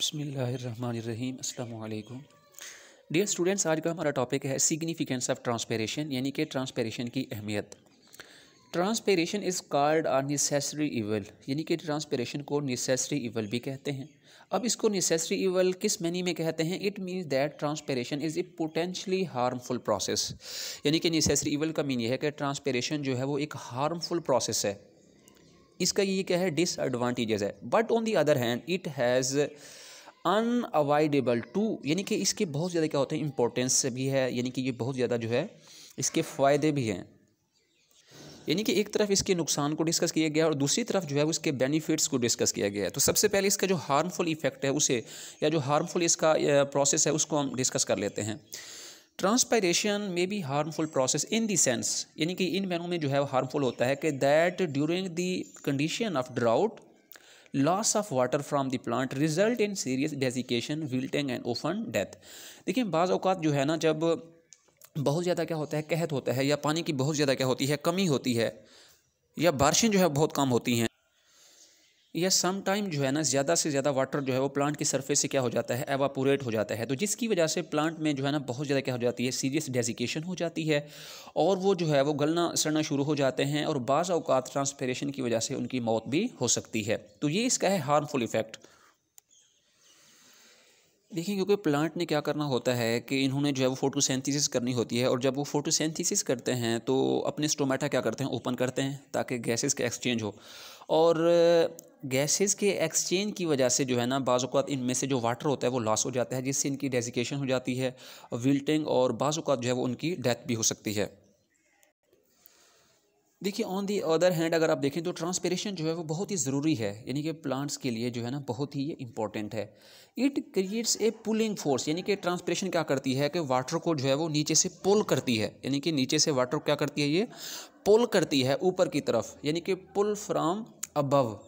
बसमीम् अल्लाम dear students आज का हमारा टॉपिक है सिग्निफिकेंस ऑफ ट्रांसपेरेशन यानी कि ट्रांसपेरेशन की अहमियत transpiration is called are necessary evil यानी कि ट्रांसपेरेशन को नेसेसरी इवल भी कहते हैं अब इसको नेसेसरी इवल किस मैनी में कहते हैं it means that transpiration is a potentially harmful process यानी कि नेसेसरी इवल का मीन यह है कि ट्रांसपेरेशन जो है वो एक हार्मफुल प्रोसेस है इसका ये क्या है डिसएडवांटेजेस है but on the other hand it has unavoidable to यानी कि इसके बहुत ज़्यादा क्या होते हैं इम्पोर्टेंस भी है यानी कि ये बहुत ज़्यादा जो है इसके फ़ायदे भी हैं यानी कि एक तरफ इसके नुकसान को डिस्कस किया गया और दूसरी तरफ जो है उसके बेनिफिट्स को डिस्कस किया गया है तो सबसे पहले इसका जो हार्मफुल इफेक्ट है उसे या जो हार्मफुल इसका प्रोसेस है उसको हम डिस्कस कर लेते हैं ट्रांसपायरेशन में be harmful process in the sense यानी कि इन मैनों में जो है हार्मफुल होता है कि that during the condition of drought loss of water from the plant result in serious desiccation wilting and often death देखिए बाज़ अवत जो है ना जब बहुत ज़्यादा क्या होता है कहत होता है या पानी की बहुत ज़्यादा क्या होती है कमी होती है या बारिशें जो है बहुत कम होती हैं या सम टाइम जो है ना ज़्यादा से ज़्यादा वाटर जो है वो प्लांट की सरफेस से क्या हो जाता है एवापोरेट हो जाता है तो जिसकी वजह से प्लांट में जो है ना बहुत ज़्यादा क्या हो जाती है सीरियस डेजिकेशन हो जाती है और वो जो है वो गलना सड़ना शुरू हो जाते हैं और बाज़ अवकात ट्रांसपेरेशन की वजह से उनकी मौत भी हो सकती है तो ये इसका है हार्मफुल इफ़ेक्ट देखिए क्योंकि प्लांट ने क्या करना होता है कि इन्होंने जो है वो फोटोसेंथिस करनी होती है और जब वो फोटोसेंथिसिस करते हैं तो अपने स्टोमेटा क्या करते हैं ओपन करते हैं ताकि गैसेस का एक्सचेंज हो और गैसेस के एक्सचेंज की वजह से जो है ना बाज़ात इनमें से जो वाटर होता है वो लॉस हो जाता है जिससे इनकी डेजिकेशन हो जाती है विल्टिंग और बाज़ात जो है वो उनकी डेथ भी हो सकती है देखिए ऑन दी अदर हैंड अगर आप देखें तो ट्रांसपेरेशन जो है वो बहुत ही ज़रूरी है यानी कि प्लांट्स के लिए जो है ना बहुत ही इंपॉर्टेंट है it creates a pulling force यानी कि ट्रांसपेरेशन क्या करती है कि वाटर को जो है वो नीचे से पुल करती है यानी कि नीचे से वाटर क्या करती है ये पुल करती है ऊपर की तरफ यानी कि पुल फ्राम अबव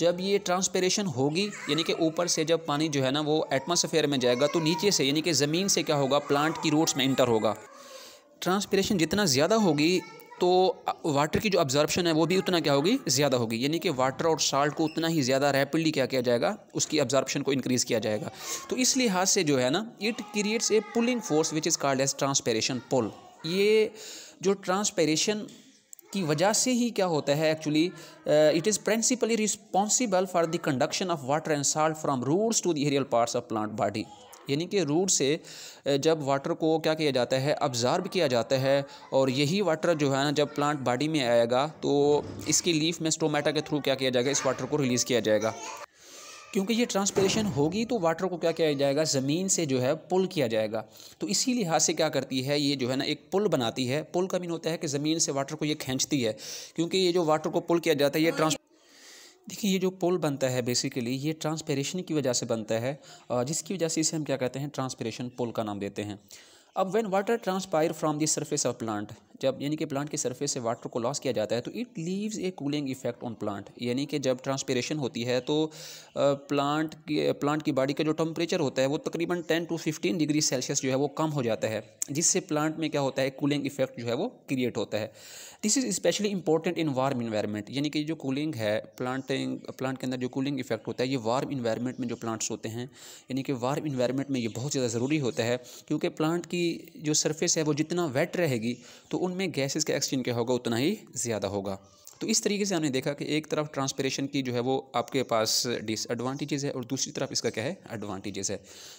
जब ये ट्रांसपेरेशन होगी यानी कि ऊपर से जब पानी जो है ना वो एटमोसफेयर में जाएगा तो नीचे से यानी कि ज़मीन से क्या होगा प्लांट की रूट्स में इंटर होगा ट्रांसपेरेशन जितना ज़्यादा होगी तो वाटर की जो ऑब्जॉर्प्शन है वो भी उतना क्या होगी ज़्यादा होगी यानी कि वाटर और साल्ट को उतना ही ज़्यादा रैपिडली क्या किया जाएगा उसकी ऑब्जॉर्प्शन को इंक्रीज़ किया जाएगा तो इस लिहाज से जो है ना it creates a pulling force which is called as transpiration pull ये जो ट्रांसपेरेशन की वजह से ही क्या होता है actually it is principally responsible for the conduction of water and salt from roots to the aerial parts of plant body यानी कि रूट से uh, जब वाटर को क्या किया जाता है अब्जार्ब किया जाता है और यही वाटर जो है ना जब प्लांट बॉडी में आएगा तो इसकी लीफ में स्टोमेटा के थ्रू क्या किया जाएगा इस वाटर को रिलीज़ किया जाएगा क्योंकि ये ट्रांसपेरेशन होगी तो वाटर को क्या किया जाएगा ज़मीन से जो है पुल किया जाएगा तो इसी लिहाज से क्या करती है ये जो है ना एक पुल बनाती है पुल का मीन होता है कि ज़मीन से वाटर को ये खींचती है क्योंकि ये जो वाटर को पुल किया जाता है ये ट्रांस देखिए ये जो पुल बनता है बेसिकली ये ट्रांसपेरेशन की वजह से बनता है जिसकी वजह से इसे हम क्या कहते हैं ट्रांसपेरेशन पुल का नाम देते हैं अब when water transpire from the surface of plant जब यानी कि प्लांट के सरफेस से वाटर को लॉस किया जाता है तो it leaves a cooling effect on plant यानी कि जब ट्रांसपेरेशन होती है तो प्लांट की प्लांट की बॉडी का जो टेम्परेचर होता है वो तकरीबन ten to fifteen degree Celsius जो है वो कम हो जाता है जिससे प्लांट में क्या होता है कूलिंग इफेक्ट जो है वो क्रिएट होता है this is specially important in warm environment यानी कि जो कूलिंग है प्लांटिंग प्लांट के अंदर जो कूलिंग इफेक्ट होता है ये वार्म इन्वायरमेंट में जो प्लांट्स होते हैं यानी कि वार्म इन्वायरमेंट में ये बहुत ज़्यादा ज़रूरी होता है क्योंकि प्लांट की जो सरफेस है वो जितना वेट रहेगी तो उन उनमें गैसेस का एक्सचेंज क्या होगा उतना ही ज़्यादा होगा तो इस तरीके से हमने देखा कि एक तरफ ट्रांसपेरेशन की जो है वो आपके पास डिसएडवांटेजेस है और दूसरी तरफ इसका क्या है एडवांटेजेस है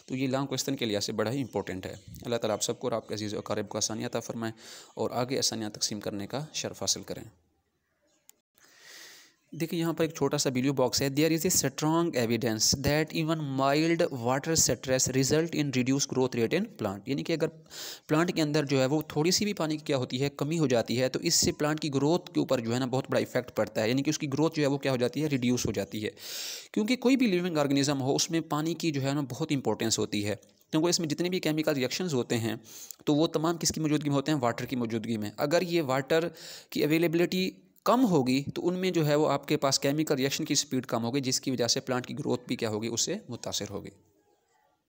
तो ये लॉन्ग क्वेश्चन के लिहाज से बड़ा ही इंपॉर्टेंट है अल्लाह ताला आप सबको और आपके अजीज़ वकारब को आसानियात फ़रमाएँ और आगे आसानियाँ तकसीम करने का शर्फ हासिल करें देखिए यहाँ पर एक छोटा सा वीडियो बॉक्स है there is a strong evidence that even mild water stress result in reduce growth rate in plant यानी कि अगर प्लांट के अंदर जो है वो थोड़ी सी भी पानी की क्या होती है कमी हो जाती है तो इससे प्लांट की ग्रोथ के ऊपर जो है ना बहुत बड़ा इफेक्ट पड़ता है यानी कि उसकी ग्रोथ जो है वो क्या हो जाती है रिड्यूस हो जाती है क्योंकि कोई भी लिविंग ऑर्गेनिज्म हो उसमें पानी की जो है ना बहुत इंपॉर्टेंस होती है क्योंकि इसमें जितने भी केमिकल रिएक्शन होते हैं तो वो तमाम किसकी मौजूदगी में होते हैं वाटर की मौजूदगी में अगर ये वाटर की अवेलेबिलिटी कम होगी तो उनमें जो है वो आपके पास केमिकल रिएक्शन की स्पीड कम होगी जिसकी वजह से प्लांट की ग्रोथ भी क्या होगी उससे मुतासर होगी